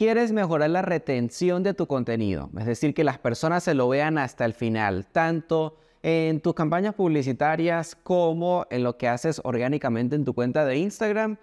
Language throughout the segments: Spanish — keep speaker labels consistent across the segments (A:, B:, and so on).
A: ¿Quieres mejorar la retención de tu contenido? Es decir, que las personas se lo vean hasta el final, tanto en tus campañas publicitarias como en lo que haces orgánicamente en tu cuenta de Instagram.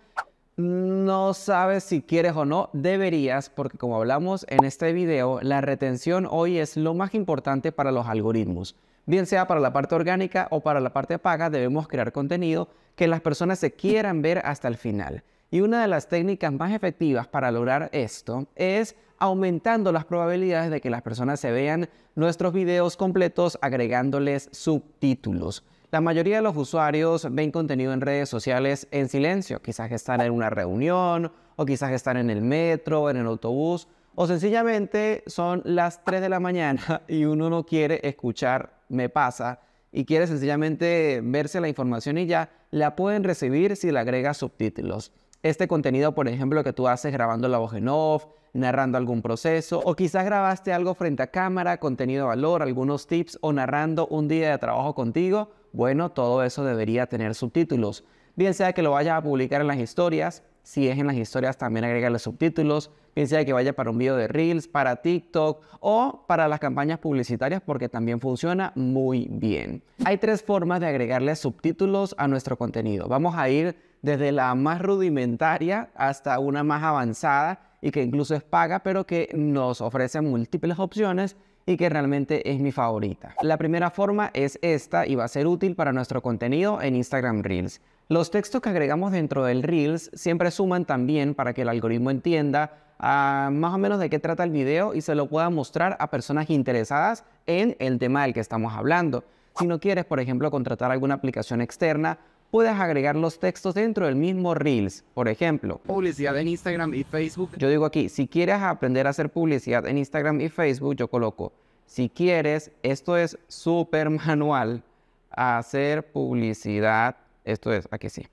A: No sabes si quieres o no, deberías, porque como hablamos en este video, la retención hoy es lo más importante para los algoritmos. Bien sea para la parte orgánica o para la parte paga, debemos crear contenido que las personas se quieran ver hasta el final. Y una de las técnicas más efectivas para lograr esto es aumentando las probabilidades de que las personas se vean nuestros videos completos agregándoles subtítulos. La mayoría de los usuarios ven contenido en redes sociales en silencio, quizás están en una reunión o quizás están en el metro, en el autobús o sencillamente son las 3 de la mañana y uno no quiere escuchar me pasa y quiere sencillamente verse la información y ya la pueden recibir si le agrega subtítulos este contenido, por ejemplo, que tú haces grabando la voz en off, narrando algún proceso, o quizás grabaste algo frente a cámara, contenido de valor, algunos tips, o narrando un día de trabajo contigo, bueno, todo eso debería tener subtítulos. Bien sea que lo vayas a publicar en las historias, si es en las historias también agregarle subtítulos, bien sea que vaya para un video de Reels, para TikTok o para las campañas publicitarias porque también funciona muy bien. Hay tres formas de agregarle subtítulos a nuestro contenido. Vamos a ir desde la más rudimentaria hasta una más avanzada y que incluso es paga, pero que nos ofrece múltiples opciones y que realmente es mi favorita. La primera forma es esta y va a ser útil para nuestro contenido en Instagram Reels. Los textos que agregamos dentro del Reels siempre suman también para que el algoritmo entienda ah, más o menos de qué trata el video y se lo pueda mostrar a personas interesadas en el tema del que estamos hablando. Si no quieres, por ejemplo, contratar alguna aplicación externa puedes agregar los textos dentro del mismo Reels, por ejemplo. Publicidad en Instagram y Facebook. Yo digo aquí, si quieres aprender a hacer publicidad en Instagram y Facebook, yo coloco, si quieres, esto es súper manual, hacer publicidad, esto es, aquí sí,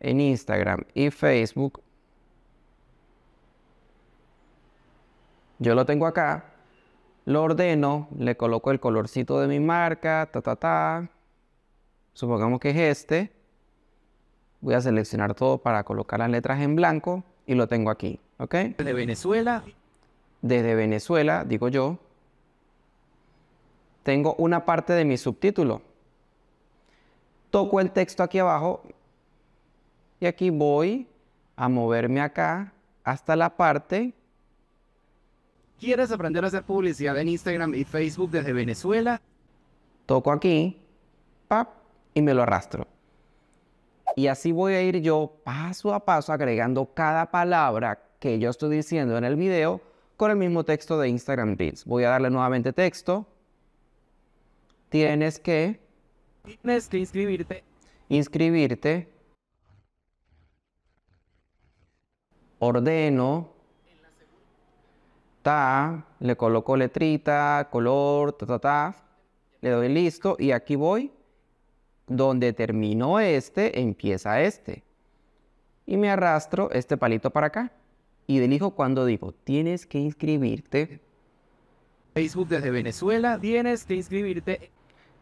A: en Instagram y Facebook. Yo lo tengo acá, lo ordeno, le coloco el colorcito de mi marca, ta, ta, ta. Supongamos que es este voy a seleccionar todo para colocar las letras en blanco y lo tengo aquí, ¿ok? Desde Venezuela. Desde Venezuela, digo yo, tengo una parte de mi subtítulo. Toco el texto aquí abajo y aquí voy a moverme acá hasta la parte. ¿Quieres aprender a hacer publicidad en Instagram y Facebook desde Venezuela? Toco aquí, pap, y me lo arrastro. Y así voy a ir yo paso a paso agregando cada palabra que yo estoy diciendo en el video con el mismo texto de Instagram Reels. Voy a darle nuevamente texto. Tienes que... Tienes que inscribirte. Inscribirte. Ordeno. Ta. Le coloco letrita, color, ta, ta, ta. Le doy listo y aquí voy donde terminó este, empieza este. Y me arrastro este palito para acá. Y delijo cuando digo, tienes que inscribirte. Facebook desde Venezuela, tienes que inscribirte.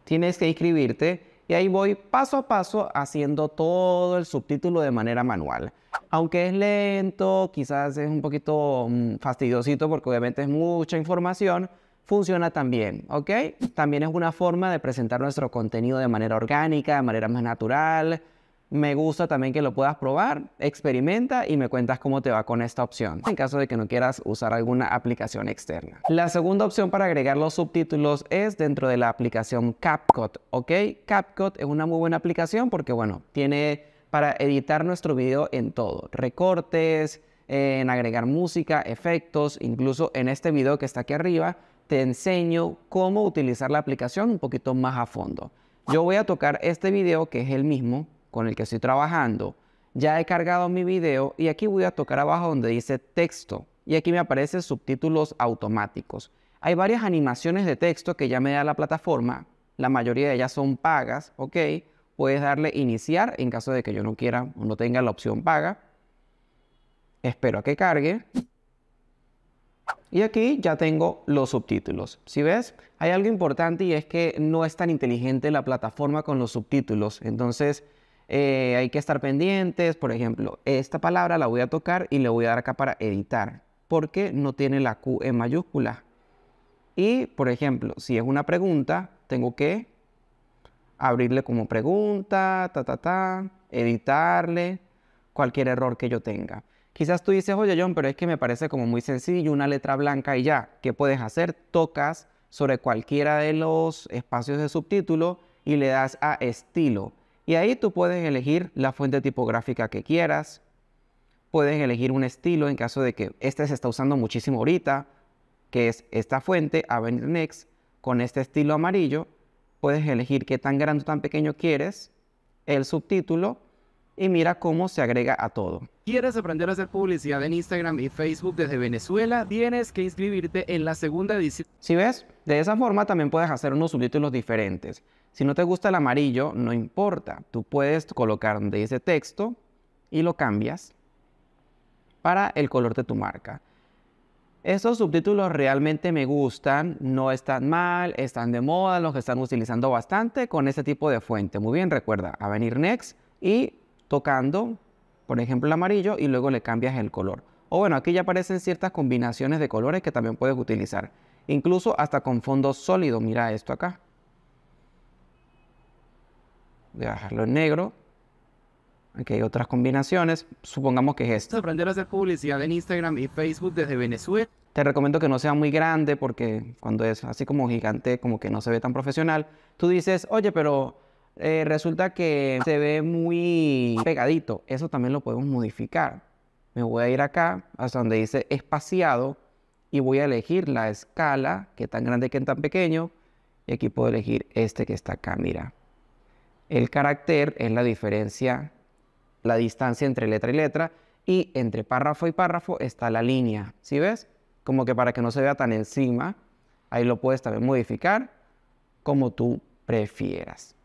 A: Tienes que inscribirte. Y ahí voy paso a paso haciendo todo el subtítulo de manera manual. Aunque es lento, quizás es un poquito mm, fastidiosito porque obviamente es mucha información, funciona también, ¿ok? También es una forma de presentar nuestro contenido de manera orgánica, de manera más natural. Me gusta también que lo puedas probar, experimenta y me cuentas cómo te va con esta opción, en caso de que no quieras usar alguna aplicación externa. La segunda opción para agregar los subtítulos es dentro de la aplicación CapCut, ¿ok? CapCut es una muy buena aplicación porque, bueno, tiene para editar nuestro video en todo, recortes, en agregar música, efectos, incluso en este video que está aquí arriba, te enseño cómo utilizar la aplicación un poquito más a fondo. Yo voy a tocar este video que es el mismo con el que estoy trabajando. Ya he cargado mi video y aquí voy a tocar abajo donde dice texto y aquí me aparecen subtítulos automáticos. Hay varias animaciones de texto que ya me da la plataforma, la mayoría de ellas son pagas, ¿ok? Puedes darle iniciar en caso de que yo no quiera o no tenga la opción paga. Espero a que cargue. Y aquí ya tengo los subtítulos. Si ves, hay algo importante y es que no es tan inteligente la plataforma con los subtítulos. Entonces, eh, hay que estar pendientes. Por ejemplo, esta palabra la voy a tocar y le voy a dar acá para editar, porque no tiene la Q en mayúscula. Y, por ejemplo, si es una pregunta, tengo que abrirle como pregunta, ta, ta, ta, editarle cualquier error que yo tenga. Quizás tú dices, oye John, pero es que me parece como muy sencillo, una letra blanca y ya. ¿Qué puedes hacer? Tocas sobre cualquiera de los espacios de subtítulo y le das a estilo. Y ahí tú puedes elegir la fuente tipográfica que quieras, puedes elegir un estilo en caso de que este se está usando muchísimo ahorita, que es esta fuente, Avenir Next, con este estilo amarillo. Puedes elegir qué tan grande o tan pequeño quieres, el subtítulo, y mira cómo se agrega a todo. ¿Quieres aprender a hacer publicidad en Instagram y Facebook desde Venezuela? Tienes que inscribirte en la segunda edición. Si ves, de esa forma también puedes hacer unos subtítulos diferentes. Si no te gusta el amarillo, no importa. Tú puedes colocar donde dice texto y lo cambias para el color de tu marca. Estos subtítulos realmente me gustan, no están mal, están de moda, los están utilizando bastante con este tipo de fuente. Muy bien, recuerda, a venir next y tocando por ejemplo el amarillo, y luego le cambias el color. O bueno, aquí ya aparecen ciertas combinaciones de colores que también puedes utilizar. Incluso hasta con fondo sólido, mira esto acá. Voy a dejarlo en negro. Aquí hay otras combinaciones, supongamos que es esto. Aprender a hacer publicidad en Instagram y Facebook desde Venezuela. Te recomiendo que no sea muy grande porque cuando es así como gigante, como que no se ve tan profesional. Tú dices, oye, pero eh, resulta que se ve muy pegadito. Eso también lo podemos modificar. Me voy a ir acá, hasta donde dice espaciado, y voy a elegir la escala, que tan grande, que tan pequeño. Y aquí puedo elegir este que está acá, mira. El carácter es la diferencia, la distancia entre letra y letra, y entre párrafo y párrafo está la línea. si ves? Como que para que no se vea tan encima, ahí lo puedes también modificar como tú prefieras.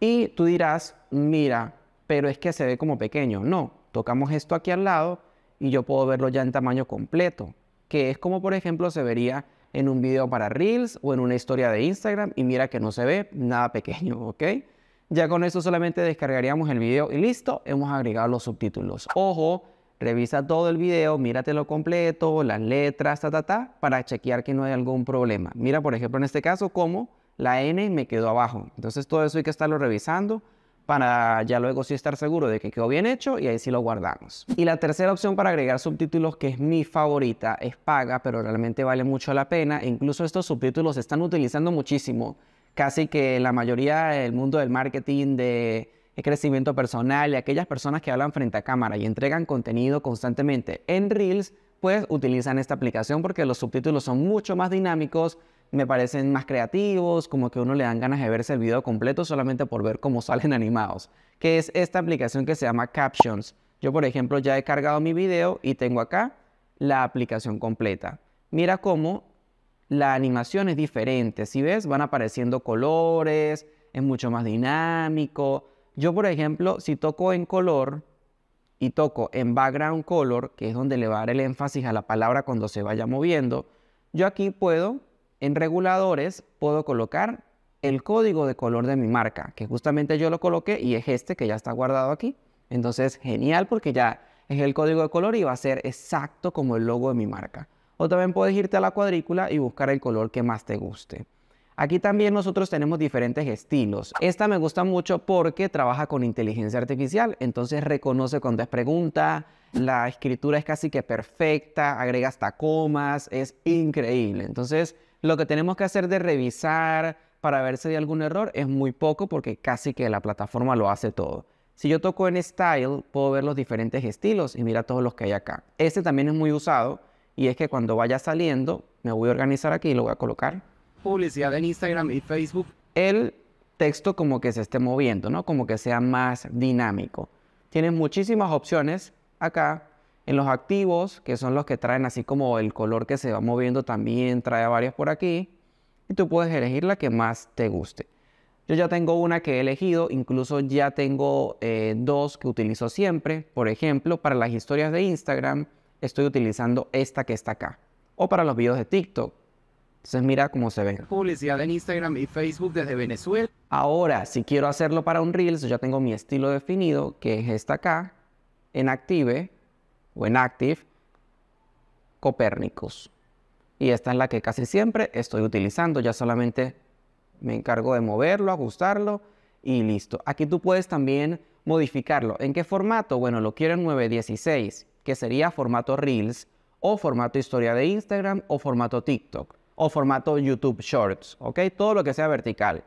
A: Y tú dirás, mira, pero es que se ve como pequeño. No, tocamos esto aquí al lado y yo puedo verlo ya en tamaño completo, que es como por ejemplo se vería en un video para Reels o en una historia de Instagram y mira que no se ve nada pequeño, ¿ok? Ya con eso solamente descargaríamos el video y listo, hemos agregado los subtítulos. Ojo, revisa todo el video, míratelo completo, las letras, ta, ta, ta, para chequear que no hay algún problema. Mira, por ejemplo, en este caso, cómo la N me quedó abajo. Entonces todo eso hay que estarlo revisando para ya luego sí estar seguro de que quedó bien hecho y ahí sí lo guardamos. Y la tercera opción para agregar subtítulos, que es mi favorita, es paga, pero realmente vale mucho la pena. E incluso estos subtítulos se están utilizando muchísimo. Casi que la mayoría del mundo del marketing, de crecimiento personal y aquellas personas que hablan frente a cámara y entregan contenido constantemente en Reels, pues utilizan esta aplicación porque los subtítulos son mucho más dinámicos, me parecen más creativos, como que uno le dan ganas de verse el video completo solamente por ver cómo salen animados, que es esta aplicación que se llama Captions. Yo, por ejemplo, ya he cargado mi video y tengo acá la aplicación completa. Mira cómo la animación es diferente. Si ves, van apareciendo colores, es mucho más dinámico. Yo, por ejemplo, si toco en color y toco en background color, que es donde le va a dar el énfasis a la palabra cuando se vaya moviendo, yo aquí puedo en reguladores puedo colocar el código de color de mi marca, que justamente yo lo coloqué y es este que ya está guardado aquí. Entonces, genial porque ya es el código de color y va a ser exacto como el logo de mi marca. O también puedes irte a la cuadrícula y buscar el color que más te guste. Aquí también nosotros tenemos diferentes estilos. Esta me gusta mucho porque trabaja con inteligencia artificial, entonces reconoce cuando es pregunta, la escritura es casi que perfecta, agrega hasta comas, es increíble. Entonces, lo que tenemos que hacer de revisar para ver si hay algún error es muy poco porque casi que la plataforma lo hace todo. Si yo toco en Style, puedo ver los diferentes estilos y mira todos los que hay acá. Este también es muy usado y es que cuando vaya saliendo, me voy a organizar aquí y lo voy a colocar. Publicidad en Instagram y Facebook. El texto como que se esté moviendo, ¿no? Como que sea más dinámico. Tienes muchísimas opciones acá en los activos, que son los que traen así como el color que se va moviendo también, trae varias por aquí. Y tú puedes elegir la que más te guste. Yo ya tengo una que he elegido, incluso ya tengo eh, dos que utilizo siempre. Por ejemplo, para las historias de Instagram estoy utilizando esta que está acá. O para los videos de TikTok. Entonces mira cómo se ve Publicidad en Instagram y Facebook desde Venezuela. Ahora, si quiero hacerlo para un Reels, yo ya tengo mi estilo definido, que es esta acá, en Active o en Active, Copernicus. Y esta es la que casi siempre estoy utilizando. Ya solamente me encargo de moverlo, ajustarlo y listo. Aquí tú puedes también modificarlo. ¿En qué formato? Bueno, lo quiero en 916, que sería formato Reels o formato historia de Instagram o formato TikTok o formato YouTube Shorts, ¿ok? Todo lo que sea vertical.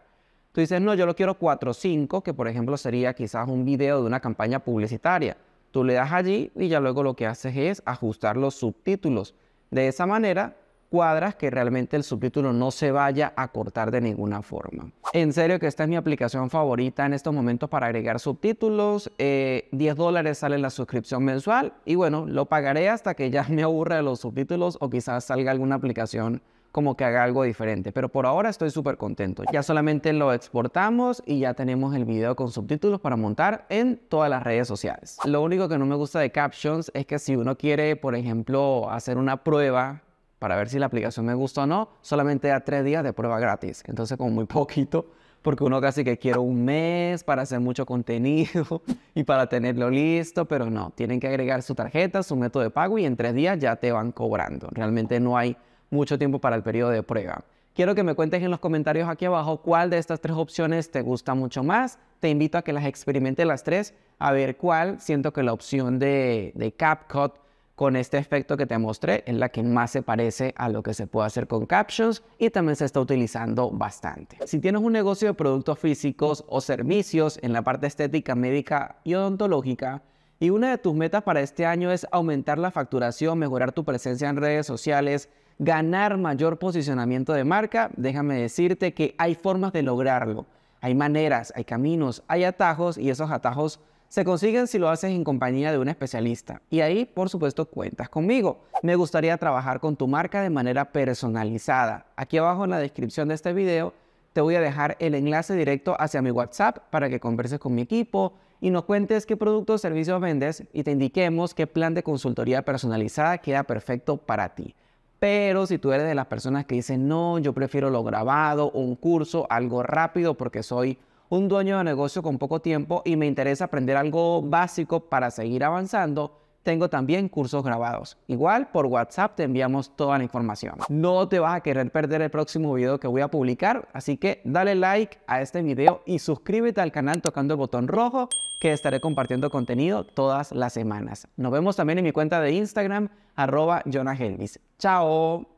A: Tú dices, no, yo lo quiero 4.5, que por ejemplo sería quizás un video de una campaña publicitaria. Tú le das allí y ya luego lo que haces es ajustar los subtítulos. De esa manera cuadras que realmente el subtítulo no se vaya a cortar de ninguna forma. En serio que esta es mi aplicación favorita en estos momentos para agregar subtítulos. 10 eh, dólares sale la suscripción mensual y bueno, lo pagaré hasta que ya me aburra de los subtítulos o quizás salga alguna aplicación como que haga algo diferente. Pero por ahora estoy súper contento. Ya solamente lo exportamos y ya tenemos el video con subtítulos para montar en todas las redes sociales. Lo único que no me gusta de captions es que si uno quiere, por ejemplo, hacer una prueba para ver si la aplicación me gusta o no, solamente da tres días de prueba gratis. Entonces, como muy poquito, porque uno casi que quiere un mes para hacer mucho contenido y para tenerlo listo, pero no, tienen que agregar su tarjeta, su método de pago y en tres días ya te van cobrando. Realmente no hay mucho tiempo para el periodo de prueba. Quiero que me cuentes en los comentarios aquí abajo cuál de estas tres opciones te gusta mucho más. Te invito a que las experimentes las tres, a ver cuál. Siento que la opción de, de CapCut con este efecto que te mostré es la que más se parece a lo que se puede hacer con captions y también se está utilizando bastante. Si tienes un negocio de productos físicos o servicios en la parte estética, médica y odontológica, y una de tus metas para este año es aumentar la facturación, mejorar tu presencia en redes sociales, ganar mayor posicionamiento de marca, déjame decirte que hay formas de lograrlo. Hay maneras, hay caminos, hay atajos y esos atajos se consiguen si lo haces en compañía de un especialista. Y ahí, por supuesto, cuentas conmigo. Me gustaría trabajar con tu marca de manera personalizada. Aquí abajo en la descripción de este video te voy a dejar el enlace directo hacia mi WhatsApp para que converses con mi equipo y nos cuentes qué productos o servicios vendes y te indiquemos qué plan de consultoría personalizada queda perfecto para ti. Pero si tú eres de las personas que dicen, no, yo prefiero lo grabado, un curso, algo rápido, porque soy un dueño de negocio con poco tiempo y me interesa aprender algo básico para seguir avanzando, tengo también cursos grabados. Igual por WhatsApp te enviamos toda la información. No te vas a querer perder el próximo video que voy a publicar, así que dale like a este video y suscríbete al canal tocando el botón rojo que estaré compartiendo contenido todas las semanas. Nos vemos también en mi cuenta de Instagram, arroba Jonah Helvis. ¡Chao!